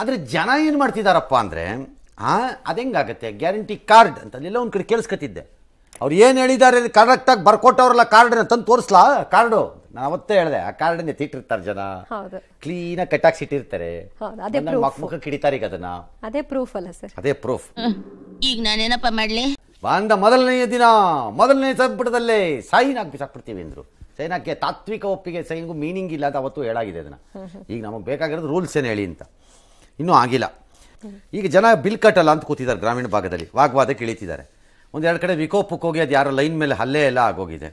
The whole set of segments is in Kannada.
ಆದರೆ ಜನ ಏನು ಮಾಡ್ತಿದ್ದಾರಪ್ಪ ಅಂದರೆ ಹಾಂ ಅದೆಂಗಾಗತ್ತೆ ಗ್ಯಾರಂಟಿ ಕಾರ್ಡ್ ಅಂತಲ್ಲೆಲ್ಲ ಒಂದು ಕಡೆ ಕೇಳಿಸ್ಕೊತಿದ್ದೆ ಅವ್ರು ಏನು ಹೇಳಿದ್ದಾರೆ ಕರೆಕ್ಟಾಗಿ ಬರ್ಕೊಟ್ಟವ್ರಲ್ಲ ಕಾರ್ಡನ್ನ ತಂದು ತೋರಿಸ್ಲಾ ಕಾರ್ಡು ನಾನು ಅವತ್ತೇ ಹೇಳಿದೆ ಆ ಕಾರ್ಡನ್ನ ತಿಟ್ಟಿರ್ತಾರೆ ಜನ ಕ್ಲೀನಾಗಿ ಆಗಿ ಮುಖಕ್ಕೆ ಕಿಡಿತಾರೆ ಈಗ ಅದನ್ನ ಅದೇ ಪ್ರೂಫ್ ಅಲ್ಲ ಸರ್ ಅದೇ ಪ್ರೂಫ್ ಈಗ ಏನಪ್ಪ ಮಾಡಲಿ ಬಂದ ಮೊದಲನೆಯ ದಿನ ಮೊದಲನೇ ಸಂಪುಟದಲ್ಲೇ ಸೈನ್ ಹಾಕಿ ಸಾಕ್ಬಿಡ್ತೀವಿ ಅಂದ್ರು ಸೈನ್ ಹಾಕಿ ತಾತ್ವಿಕ ಒಪ್ಪಿಗೆ ಸೈನ್ಗೂ ಮೀನಿಂಗ್ ಇಲ್ಲ ಅಂತ ಅವತ್ತು ಹೇಳಾಗಿದೆ ಅದನ್ನ ಈಗ ನಮಗೆ ಬೇಕಾಗಿರೋದು ರೂಲ್ಸ್ ಏನು ಹೇಳಿ ಅಂತ ಇನ್ನೂ ಆಗಿಲ್ಲ ಈಗ ಜನ ಬಿಲ್ ಕಟ್ಟಲ್ಲ ಅಂತ ಕೂತಿದ್ದಾರೆ ಗ್ರಾಮೀಣ ಭಾಗದಲ್ಲಿ ವಾಗ್ವಾದ ಇಳಿತಿದ್ದಾರೆ ಒಂದೆರಡು ಕಡೆ ವಿಕೋಪಕ್ಕೆ ಹೋಗಿ ಅದು ಯಾರೋ ಲೈನ್ ಮೇಲೆ ಹಲ್ಲೆ ಎಲ್ಲ ಆಗೋಗಿದೆ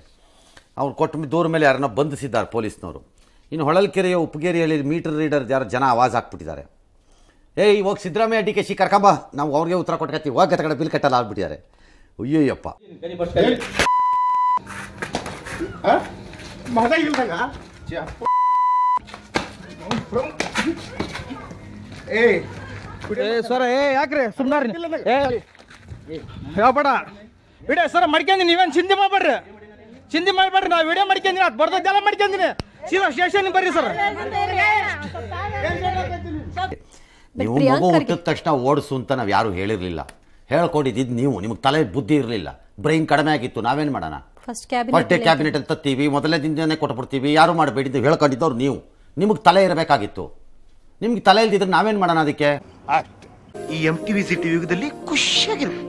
ಅವ್ರು ಕೊಟ್ಟು ದೂರ ಮೇಲೆ ಯಾರನ್ನ ಬಂಧಿಸಿದ್ದಾರೆ ಪೊಲೀಸ್ನವರು ಇನ್ನು ಹೊಳಲ್ಕೆರೆಯ ಉಪ್ಪುಗೇರಿಯಲ್ಲಿ ಮೀಟರ್ ರೀಡರ್ ಯಾರು ಜನ ಆವಾಜ್ ಹಾಕ್ಬಿಟ್ಟಿದ್ದಾರೆ ಏಯ್ ಇವಾಗ ಸಿದ್ದರಾಮಯ್ಯ ಡಿ ಕೆ ಶಿ ಕರ್ಕಂಬ ನಾವು ಅವ್ರಿಗೆ ಉತ್ತರ ಕೊಟ್ಕೊತೀವಿ ಹೋಗ ಕಡೆ ಬಿಲ್ ಕಟ್ಟಲ್ಲ ಆಗ್ಬಿಟ್ಟಿದ್ದಾರೆ ಅಯ್ಯೋಯ್ಯಪ್ಪ ಮಗ ಏಯ್ ಏ ಸರ ಏ ಯಾಕ್ರಿ ಸುಮ್ನಾರಿ ಏ ಹೇಳ್ಬೇಡ ವಿಡಿಯೋ ಸರ ಮಡ್ಕೊಂದಿನಿ ನೀವೇನು ಚಿಂತೆ ಮಾಡ್ಬೇಡ್ರಿ ಚಿಂತೆ ಮಾಡಬೇಡ್ರಿ ನಾವು ವಿಡಿಯೋ ಮಡ್ಕೊಂದಿನಿ ಅದು ಬರ್ದದ್ದೆಲ್ಲ ಮಡ್ಕೊಂದಿನಿ ಸೀದಾ ಸ್ಟೇಷನ್ ಬರ್ರಿ ಸರ್ ನೀವು ಮಗು ಹುಟ್ಟಿದ ತಕ್ಷಣ ಓಡಿಸು ಅಂತ ನಾವು ಯಾರು ಹೇಳಿರಲಿಲ್ಲ ಹೇಳ್ಕೊಂಡಿದ್ದು ನೀವು ನಿಮಗೆ ತಲೆ ಬುದ್ಧಿ ಇರಲಿಲ್ಲ ಬ್ರೈನ್ ಕಡಿಮೆ ಆಗಿತ್ತು ನಾವೇನು ಮಾಡೋಣ ಫಸ್ಟ್ ಕ್ಯಾಬಿನೆಟ್ ಕ್ಯಾಬಿನೆಟ್ ಅಂತ ಮೊದಲನೇ ದಿನನೇ ಕೊಟ್ಬಿಡ್ತೀವಿ ಯಾರು ಮಾಡಬೇಡಿ ಹೇಳ್ಕೊಂಡಿದ್ದವ್ರು ನೀವು ನಿಮಗೆ ತಲೆ ಇರಬೇಕಾಗಿತ್ತು ನಿಮ್ಗೆ ತಲೆ ಇಲ್ದಿದ್ರೆ ನಾವೇನ್ ಮಾಡೋಣ ಅದಕ್ಕೆ ಈ ಎಂ ಟಿ ವಿ ಸಿಟಿ ಯುಗದಲ್ಲಿ ಖುಷಿಯಾಗಿರ್ಬೇಕು